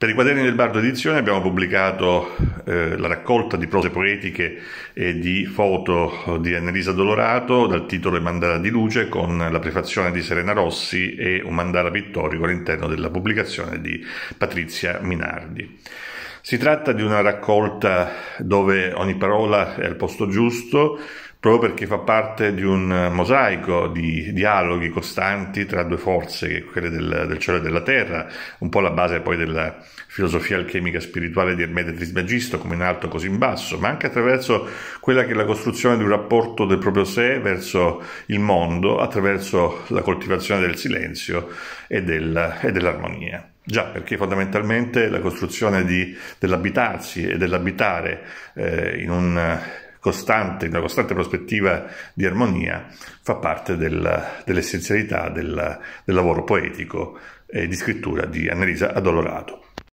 Per i quaderni del Bardo Edizione abbiamo pubblicato eh, la raccolta di prose poetiche e di foto di Annalisa Dolorato dal titolo Il mandala di luce con la prefazione di Serena Rossi e un mandala pittorico all'interno della pubblicazione di Patrizia Minardi. Si tratta di una raccolta dove ogni parola è al posto giusto, proprio perché fa parte di un eh, mosaico di dialoghi costanti tra due forze, quelle del, del cielo e della terra, un po' la base poi della filosofia alchemica spirituale di Ermede Trismegisto, come in alto così in basso, ma anche attraverso quella che è la costruzione di un rapporto del proprio sé verso il mondo, attraverso la coltivazione del silenzio e, del, e dell'armonia. Già, perché fondamentalmente la costruzione di, dell'abitarsi e dell'abitare eh, in un costante, una costante prospettiva di armonia, fa parte del, dell'essenzialità del, del lavoro poetico e di scrittura di Annalisa Adolorato.